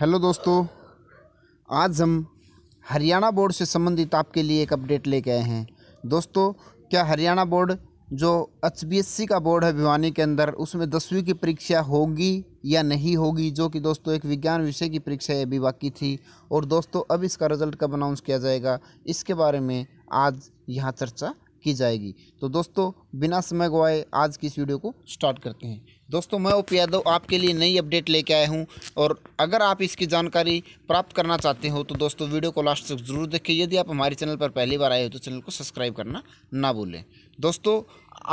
hello दोस्तों आज हम हरियाणा बोर्ड से संबंधित आपके लिए एक अपडेट लेके आए हैं दोस्तों क्या हरियाणा बोर्ड जो एच का बोर्ड है भिवानी के अंदर उसमें दसवीं की परीक्षा होगी या नहीं होगी जो कि दोस्तों एक विज्ञान विषय की परीक्षा अभी बाकी थी और दोस्तों अब इसका रिजल्ट कब अनाउंस किया जाएगा इसके बारे में आज यहाँ चर्चा की जाएगी तो दोस्तों बिना समय गवाए आज की इस वीडियो को स्टार्ट करते हैं दोस्तों मैं ओपी यादव आपके लिए नई अपडेट लेके आया हूं और अगर आप इसकी जानकारी प्राप्त करना चाहते हो तो दोस्तों वीडियो को लास्ट तक ज़रूर देखें यदि आप हमारे चैनल पर पहली बार आए हो तो चैनल को सब्सक्राइब करना ना भूलें दोस्तों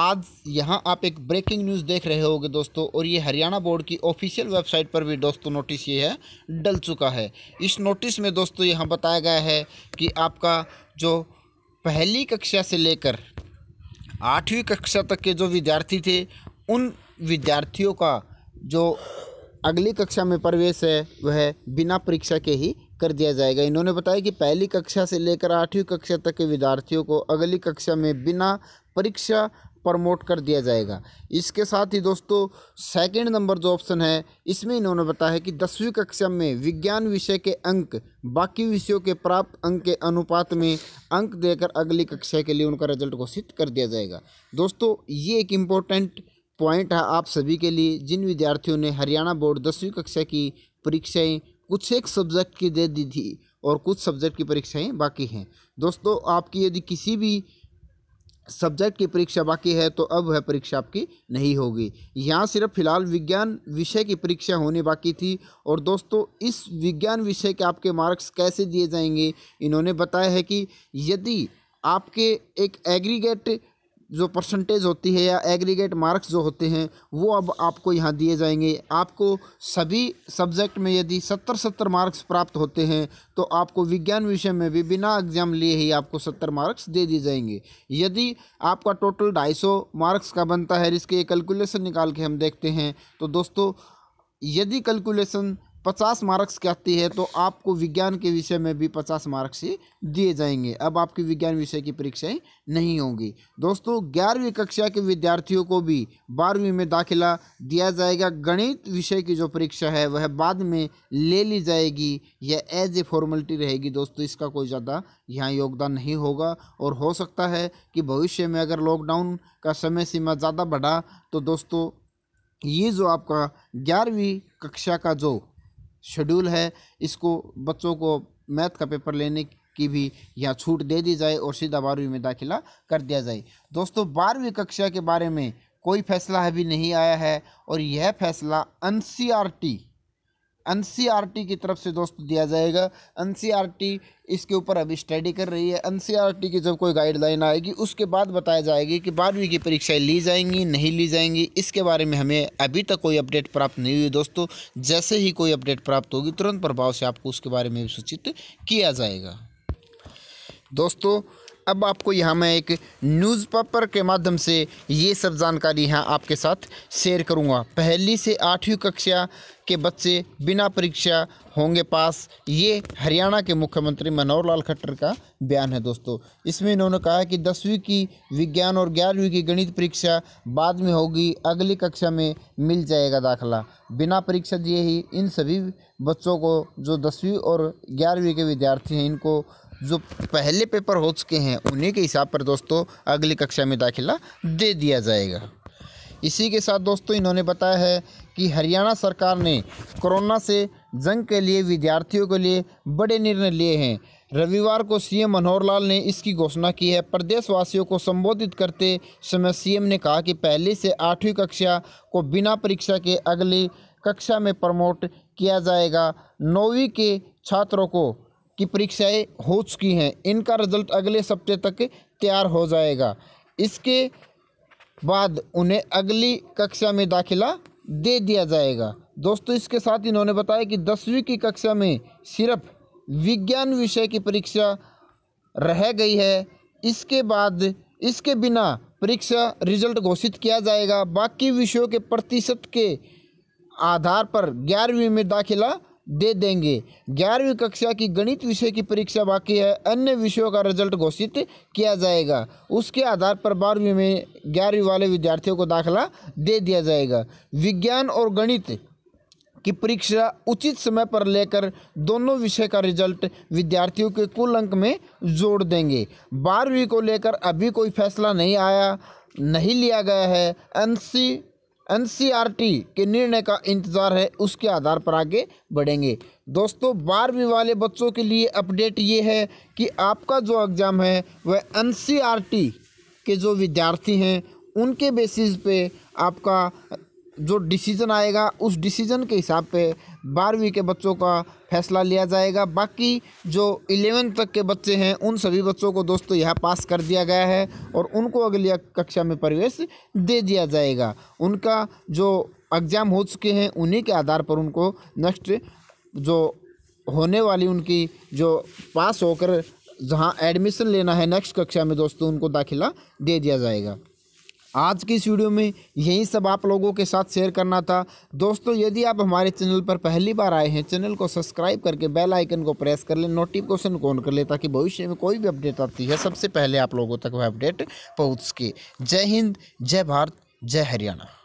आज यहाँ आप एक ब्रेकिंग न्यूज़ देख रहे होगे दोस्तों और ये हरियाणा बोर्ड की ऑफिशियल वेबसाइट पर भी दोस्तों नोटिस ये है डल चुका है इस नोटिस में दोस्तों यहाँ बताया गया है कि आपका जो पहली कक्षा से लेकर आठवीं कक्षा तक के जो विद्यार्थी थे उन विद्यार्थियों का जो अगली कक्षा में प्रवेश है वह बिना परीक्षा के ही कर दिया जाएगा इन्होंने बताया कि पहली कक्षा से लेकर आठवीं कक्षा तक के विद्यार्थियों को अगली कक्षा में बिना परीक्षा प्रमोट कर दिया जाएगा इसके साथ ही दोस्तों सेकंड नंबर जो ऑप्शन है इसमें इन्होंने बताया कि दसवीं कक्षा में विज्ञान विषय के अंक बाकी विषयों के प्राप्त अंक के अनुपात में अंक देकर अगली कक्षा के लिए उनका रिजल्ट घोषित कर दिया जाएगा दोस्तों ये एक इम्पोर्टेंट पॉइंट है आप सभी के लिए जिन विद्यार्थियों ने हरियाणा बोर्ड दसवीं कक्षा की परीक्षाएँ कुछ एक सब्जेक्ट की दे दी थी और कुछ सब्जेक्ट की परीक्षाएँ बाकी हैं दोस्तों आपकी यदि किसी भी सब्जेक्ट की परीक्षा बाकी है तो अब वह परीक्षा आपकी नहीं होगी यहाँ सिर्फ फिलहाल विज्ञान विषय की परीक्षा होने बाकी थी और दोस्तों इस विज्ञान विषय के आपके मार्क्स कैसे दिए जाएंगे इन्होंने बताया है कि यदि आपके एक एग्रीगेट जो परसेंटेज होती है या एग्रीगेट मार्क्स जो होते हैं वो अब आपको यहाँ दिए जाएंगे आपको सभी सब्जेक्ट में यदि सत्तर सत्तर मार्क्स प्राप्त होते हैं तो आपको विज्ञान विषय में भी बिना एग्जाम लिए ही आपको सत्तर मार्क्स दे दिए जाएंगे यदि आपका टोटल ढाई सौ मार्क्स का बनता है इसके कैलकुलेसन निकाल के हम देखते हैं तो दोस्तों यदि कैलकुलेशन पचास मार्क्स की आती है तो आपको विज्ञान के विषय में भी पचास मार्क्स ही दिए जाएंगे अब आपकी विज्ञान विषय की परीक्षाएं नहीं होंगी दोस्तों ग्यारहवीं कक्षा के विद्यार्थियों को भी बारहवीं में दाखिला दिया जाएगा गणित विषय की जो परीक्षा है वह बाद में ले ली जाएगी यह एज ए फॉर्मेलिटी रहेगी दोस्तों इसका कोई ज़्यादा यहाँ योगदान नहीं होगा और हो सकता है कि भविष्य में अगर लॉकडाउन का समय सीमा ज़्यादा बढ़ा तो दोस्तों ये जो आपका ग्यारहवीं कक्षा का जो शेड्यूल है इसको बच्चों को मैथ का पेपर लेने की भी यहाँ छूट दे दी जाए और सीधा बारहवीं में दाखिला कर दिया जाए दोस्तों बारहवीं कक्षा के बारे में कोई फैसला अभी नहीं आया है और यह फैसला एन एन की तरफ से दोस्तों दिया जाएगा एन इसके ऊपर अभी स्टडी कर रही है एन की जब कोई गाइडलाइन आएगी उसके बाद बताया जाएगी कि बारहवीं की परीक्षाएं ली जाएंगी नहीं ली जाएंगी इसके बारे में हमें अभी तक कोई अपडेट प्राप्त नहीं हुई दोस्तों जैसे ही कोई अपडेट प्राप्त होगी तुरंत प्रभाव से आपको उसके बारे में सूचित किया जाएगा दोस्तों अब आपको यहाँ मैं एक न्यूज़पेपर के माध्यम से ये सब जानकारी यहाँ आपके साथ शेयर करूँगा पहली से आठवीं कक्षा के बच्चे बिना परीक्षा होंगे पास ये हरियाणा के मुख्यमंत्री मनोहर लाल खट्टर का बयान है दोस्तों इसमें इन्होंने कहा कि दसवीं की विज्ञान और ग्यारहवीं की गणित परीक्षा बाद में होगी अगली कक्षा में मिल जाएगा दाखिला बिना परीक्षा दिए ही इन सभी बच्चों को जो दसवीं और ग्यारहवीं के विद्यार्थी हैं इनको जो पहले पेपर हो चुके हैं उन्हीं के हिसाब पर दोस्तों अगली कक्षा में दाखिला दे दिया जाएगा इसी के साथ दोस्तों इन्होंने बताया है कि हरियाणा सरकार ने कोरोना से जंग के लिए विद्यार्थियों के लिए बड़े निर्णय लिए हैं रविवार को सीएम मनोहर लाल ने इसकी घोषणा की है प्रदेशवासियों को संबोधित करते समय सीएम ने कहा कि पहली से आठवीं कक्षा को बिना परीक्षा के अगली कक्षा में प्रमोट किया जाएगा नौवीं के छात्रों को की परीक्षाएं हो चुकी हैं इनका रिजल्ट अगले सप्ते तक तैयार हो जाएगा इसके बाद उन्हें अगली कक्षा में दाखिला दे दिया जाएगा दोस्तों इसके साथ इन्होंने बताया कि दसवीं की कक्षा में सिर्फ विज्ञान विषय की परीक्षा रह गई है इसके बाद इसके बिना परीक्षा रिजल्ट घोषित किया जाएगा बाकी विषयों के प्रतिशत के आधार पर ग्यारहवीं में दाखिला दे देंगे ग्यारहवीं कक्षा की गणित विषय की परीक्षा बाकी है अन्य विषयों का रिजल्ट घोषित किया जाएगा उसके आधार पर बारहवीं में ग्यारहवीं वाले विद्यार्थियों को दाखिला दे दिया जाएगा विज्ञान और गणित की परीक्षा उचित समय पर लेकर दोनों विषय का रिजल्ट विद्यार्थियों के कुल अंक में जोड़ देंगे बारहवीं को लेकर अभी कोई फैसला नहीं आया नहीं लिया गया है एन एनसीईआरटी के निर्णय का इंतज़ार है उसके आधार पर आगे बढ़ेंगे दोस्तों बारहवीं वाले बच्चों के लिए अपडेट ये है कि आपका जो एग्ज़ाम है वह एनसीईआरटी के जो विद्यार्थी हैं उनके बेसिस पे आपका जो डिसीज़न आएगा उस डिसीज़न के हिसाब पे बारहवीं के बच्चों का फैसला लिया जाएगा बाकी जो इलेवेंथ तक के बच्चे हैं उन सभी बच्चों को दोस्तों यह पास कर दिया गया है और उनको अगली कक्षा में प्रवेश दे दिया जाएगा उनका जो एग्ज़ाम हो चुके हैं उन्हीं के आधार पर उनको नेक्स्ट जो होने वाली उनकी जो पास होकर जहां एडमिशन लेना है नेक्स्ट कक्षा में दोस्तों उनको दाखिला दे दिया जाएगा आज की इस वीडियो में यही सब आप लोगों के साथ शेयर करना था दोस्तों यदि आप हमारे चैनल पर पहली बार आए हैं चैनल को सब्सक्राइब करके बेल आइकन को प्रेस कर लें नोटिफिकेशन को ऑन कर लें ताकि भविष्य में कोई भी अपडेट आती है सबसे पहले आप लोगों तक वह अपडेट पहुँच सके जय हिंद जय भारत जय हरियाणा